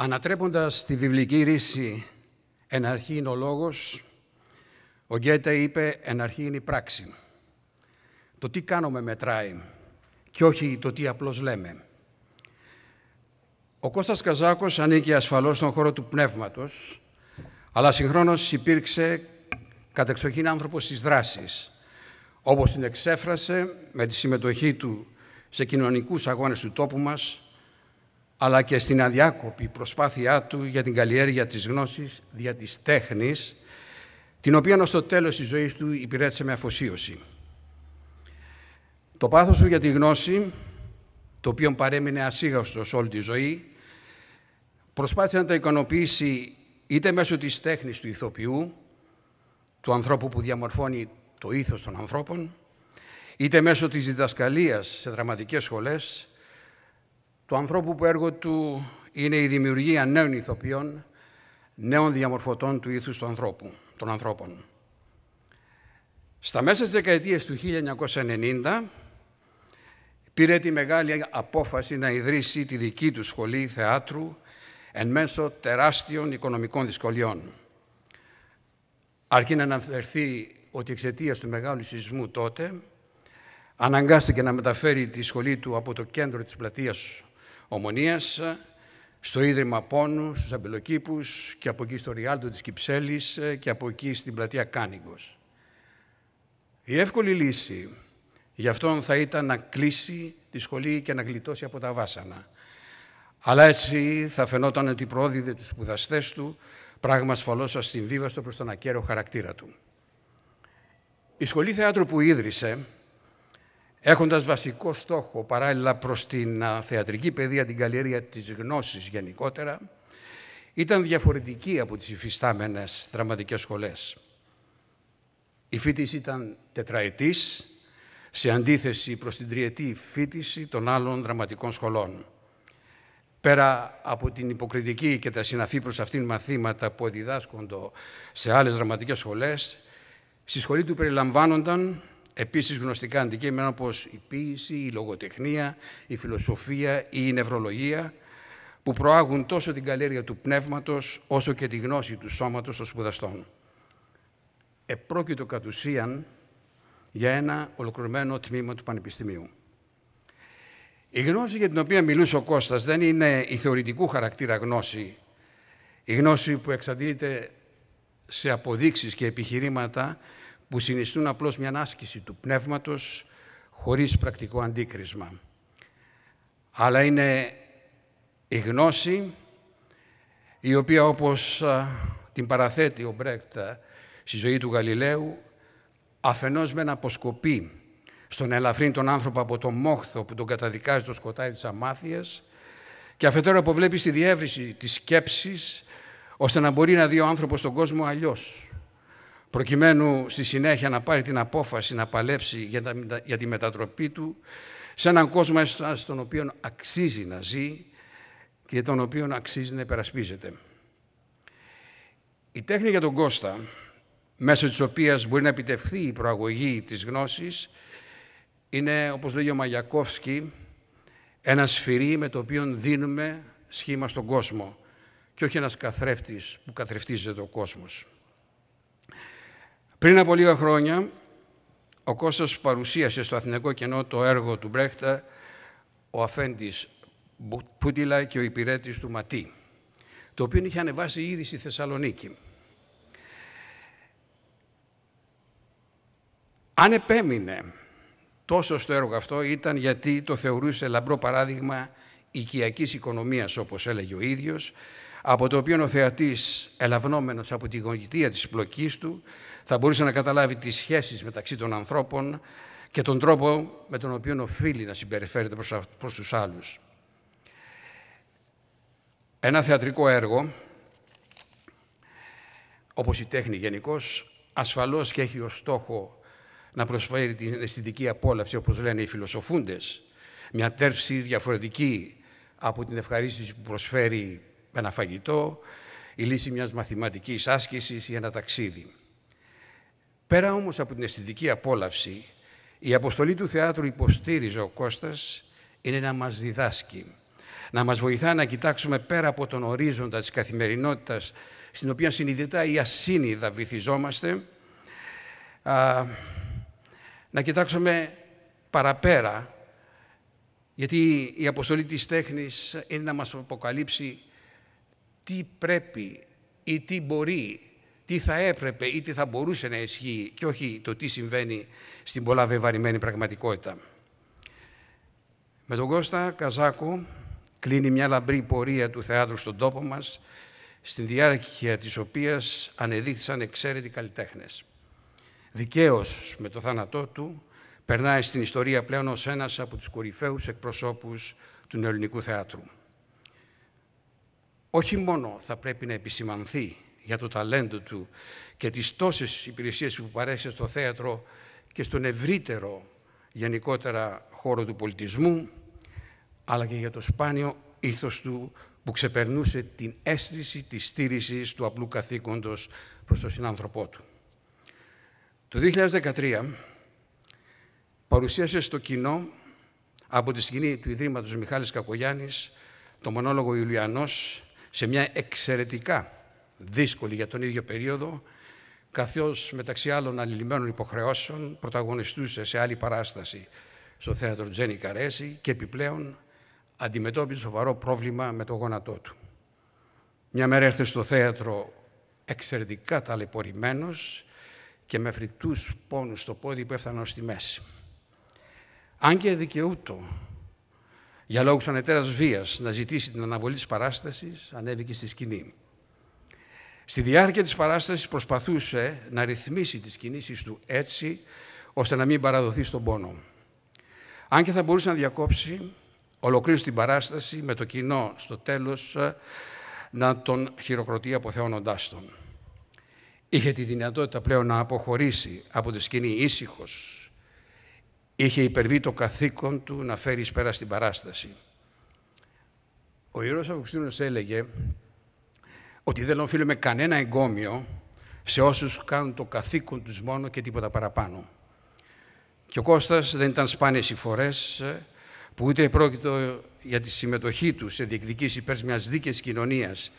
Ανατρέποντας τη βιβλική ρίση «Εν αρχή είναι ο λόγος», ο Γκέτε είπε «Εν αρχή είναι η πράξη». Το τι κάνουμε μετράει και όχι το τι απλώς λέμε. Ο Κώστας Καζάκος ανήκει ασφαλώς στον χώρο του πνεύματος, αλλά συγχρόνως υπήρξε κατεξοχήν άνθρωπος της δράσης, όπως την εξέφρασε με τη συμμετοχή του σε κοινωνικούς αγώνες του τόπου μας, αλλά και στην αδιάκοπη προσπάθειά του για την καλλιέργεια της γνώσης δια της τέχνης, την οποία ως το τέλος της ζωής του υπηρέτησε με αφοσίωση. Το πάθος του για τη γνώση, το οποίο παρέμεινε ασύγαστος όλη τη ζωή, προσπάθησε να τα ικανοποιήσει είτε μέσω της τέχνης του ηθοποιού, του ανθρώπου που διαμορφώνει το ήθος των ανθρώπων, είτε μέσω της διδασκαλίας σε δραματικές σχολές, του ανθρώπου που έργο του είναι η δημιουργία νέων ηθοποιών, νέων διαμορφωτών του ήθους του ανθρώπου, των ανθρώπων. Στα μέσα της δεκαετίας του 1990 πήρε τη μεγάλη απόφαση να ιδρύσει τη δική του σχολή θεάτρου εν μέσω τεράστιων οικονομικών δυσκολιών. Αρκεί να αναφερθεί ότι εξαιτίας του μεγάλου σεισμού τότε αναγκάστηκε να μεταφέρει τη σχολή του από το κέντρο της πλατείας Ομονίας, στο Ίδρυμα Πόνους, στους Αμπελοκήπους και από εκεί στο Ριάλτο της Κυψέλης και από εκεί στην πλατεία κάνιγος. Η εύκολη λύση γι' αυτόν θα ήταν να κλείσει τη σχολή και να γλιτώσει από τα βάσανα. Αλλά έτσι θα φαινόταν ότι πρόδιδε τους σπουδαστές του, πράγμα ασφαλώς ασυμβίβαστο προς τον ακέραιο χαρακτήρα του. Η σχολή θεάτρου που ίδρυσε έχοντας βασικό στόχο παράλληλα προς την θεατρική παιδεία, την καλλιέργεια της γνώσης γενικότερα, ήταν διαφορετική από τις υφιστάμενες δραματικές σχολές. Η φίτηση ήταν τετραετής, σε αντίθεση προς την τριετή φίτηση των άλλων δραματικών σχολών. Πέρα από την υποκριτική και τα συναφή προς αυτήν μαθήματα που διδάσκονται σε άλλες δραματικές σχολές, στη σχολή του περιλαμβάνονταν επίσης γνωστικά αντικείμενα όπως η ποίηση, η λογοτεχνία, η φιλοσοφία, η η νευρολογία, που προάγουν τόσο την καλλιέργεια του πνεύματος όσο και τη γνώση του σώματος των σπουδαστών. Επρόκειτο κατ' ουσίαν για ένα ολοκληρωμένο τμήμα του Πανεπιστημίου. Η γνώση για την οποία μιλούσε ο Κώστας δεν είναι η θεωρητικού χαρακτήρα γνώση, η γνώση που εξαντλείται σε αποδείξεις και επιχειρήματα που συνιστούν απλώς μια άσκηση του πνεύματος χωρίς πρακτικό αντίκρισμα. Αλλά είναι η γνώση η οποία όπως την παραθέτει ο Μπρέκτ στη ζωή του Γαλιλαίου αφενός μεν αποσκοπεί στον ελαφρύν τον άνθρωπο από το μόχθο που τον καταδικάζει το σκοτάδι της αμάθειας και αφετέρου αποβλέπει στη διεύρυνση της σκέψης ώστε να μπορεί να δει ο άνθρωπος τον κόσμο αλλιώς προκειμένου στη συνέχεια να πάρει την απόφαση να παλέψει για τη μετατροπή του σε έναν κόσμο στον οποίο αξίζει να ζει και τον οποίο αξίζει να υπερασπίζεται. Η τέχνη για τον Κώστα, μέσω της οποίας μπορεί να επιτευχθεί η προαγωγή της γνώσης, είναι, όπως λέγει ο Μαγιακόφσκι, ένα σφυρί με το οποίο δίνουμε σχήμα στον κόσμο και όχι ένας καθρέφτης που καθρεφτίζεται ο κόσμος. Πριν από λίγα χρόνια, ο Κώστας παρουσίασε στο Αθηνικό Κενό το έργο του Μπρέχτα «Ο Αφέντης Πούτιλα και ο υπηρέτης του Ματί», το οποίο είχε ανεβάσει ήδη στη Θεσσαλονίκη. Αν επέμεινε τόσο στο έργο αυτό ήταν γιατί το θεωρούσε λαμπρό παράδειγμα οικιακής οικονομίας, όπως έλεγε ο ίδιος, από το οποίο ο θεατής, ελαυνόμενος από τη γοητεία της πλοκής του, θα μπορούσε να καταλάβει τις σχέσεις μεταξύ των ανθρώπων και τον τρόπο με τον οποίο οφείλει να συμπεριφέρεται προς τους άλλους. Ένα θεατρικό έργο, όπως η τέχνη γενικώς, ασφαλώς και έχει ως στόχο να προσφέρει την αισθητική απόλαυση, όπως λένε οι φιλοσοφούντες, μια τέρψη διαφορετική από την ευχαρίστηση που προσφέρει ένα φαγητό, η λύση μιας μαθηματικής άσκησης ή ένα ταξίδι. Πέρα όμως από την αισθητική απόλαυση, η αποστολή του θεάτρου υποστήριζε ο Κώστας είναι να μας διδάσκει, να μας βοηθά να κοιτάξουμε πέρα από τον ορίζοντα της καθημερινότητας στην οποία συνειδητά ή ασύνειδα βυθιζόμαστε, α, να κοιτάξουμε παραπέρα, γιατί η αποστολή της τέχνης είναι να μας αποκαλύψει τι πρέπει ή τι μπορεί, τι θα έπρεπε ή τι θα μπορούσε να ισχύει και όχι το τι συμβαίνει στην πολλά βεβαρημένη πραγματικότητα. Με τον Κώστα Καζάκο κλείνει μια λαμπρή πορεία του θεάτρου στον τόπο μας, στην διάρκεια της οποίας ανεδείχθησαν εξαίρετοι καλλιτέχνες. Δικαίως με το θάνατό του, περνάει στην ιστορία πλέον ως ένας από τους κορυφαίους εκπροσώπους του νεοελληνικού θεάτρου όχι μόνο θα πρέπει να επισημανθεί για το ταλέντο του και τις τόσες υπηρεσίες που παρέχει στο θέατρο και στον ευρύτερο γενικότερα χώρο του πολιτισμού, αλλά και για το σπάνιο ήθος του που ξεπερνούσε την αίσθηση της στήριξη του απλού καθήκοντος προς τον συνάνθρωπό του. Το 2013 παρουσίασε στο κοινό από τη σκηνή του Ιδρύματος Μιχάλης Κακογιάννης το μονόλογο «Ιουλιανός» σε μια εξαιρετικά δύσκολη για τον ίδιο περίοδο, καθώς μεταξύ άλλων αλληλημένων υποχρεώσεων πρωταγωνιστούσε σε άλλη παράσταση στο θέατρο Τζένι Καρέση και επιπλέον αντιμετώπιζε σοβαρό πρόβλημα με το γόνατό του. Μια μέρα έρθε στο θέατρο εξαιρετικά ταλαιπωρημένος και με φρικτούς πόνους στο πόδι που έφταναν στη μέση. Αν και δικαιούτο για λόγους ανετέρας βίας να ζητήσει την αναβολή της παράστασης, ανέβηκε στη σκηνή. Στη διάρκεια της παράστασης προσπαθούσε να ρυθμίσει τις κινήσεις του έτσι, ώστε να μην παραδοθεί στον πόνο. Αν και θα μπορούσε να διακόψει, ολοκλήρωσε την παράσταση με το κοινό στο τέλος ε, να τον χειροκροτεί αποθεώνοντάς τον. Είχε τη δυνατότητα πλέον να αποχωρήσει από τη σκηνή ήσυχος, είχε υπερβεί το καθήκον του να φέρει πέρα στην παράσταση. Ο Ιερός Αυγουστίνος έλεγε ότι δεν οφείλουμε κανένα εγκόμιο σε όσους κάνουν το καθήκον τους μόνο και τίποτα παραπάνω. Και ο Κώστας δεν ήταν σπάνιες οι φορές ε, που ούτε πρόκειτο για τη συμμετοχή του σε διεκδικήσεις υπέρ μιας δίκαιης κοινωνίας,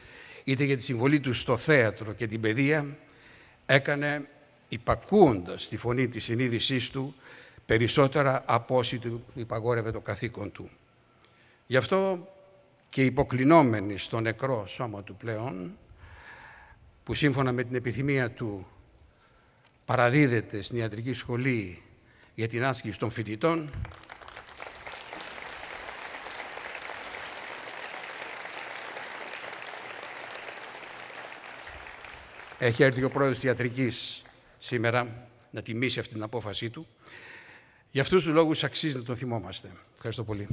είτε για τη συμβολή του στο θέατρο και την παιδεία, έκανε υπακούοντας τη φωνή της συνείδησής του περισσότερα από όσοι του υπαγόρευε το καθήκον του. Γι' αυτό και υποκλεινόμενοι στο νεκρό σώμα του πλέον, που σύμφωνα με την επιθυμία του παραδίδεται στην ιατρική σχολή για την άσκηση των φοιτητών, Έχει έρθει ο πρόεδρος της ιατρικής σήμερα να τιμήσει αυτή την απόφασή του. Για αυτούς τους λόγους αξίζει να τον θυμόμαστε. Ευχαριστώ πολύ.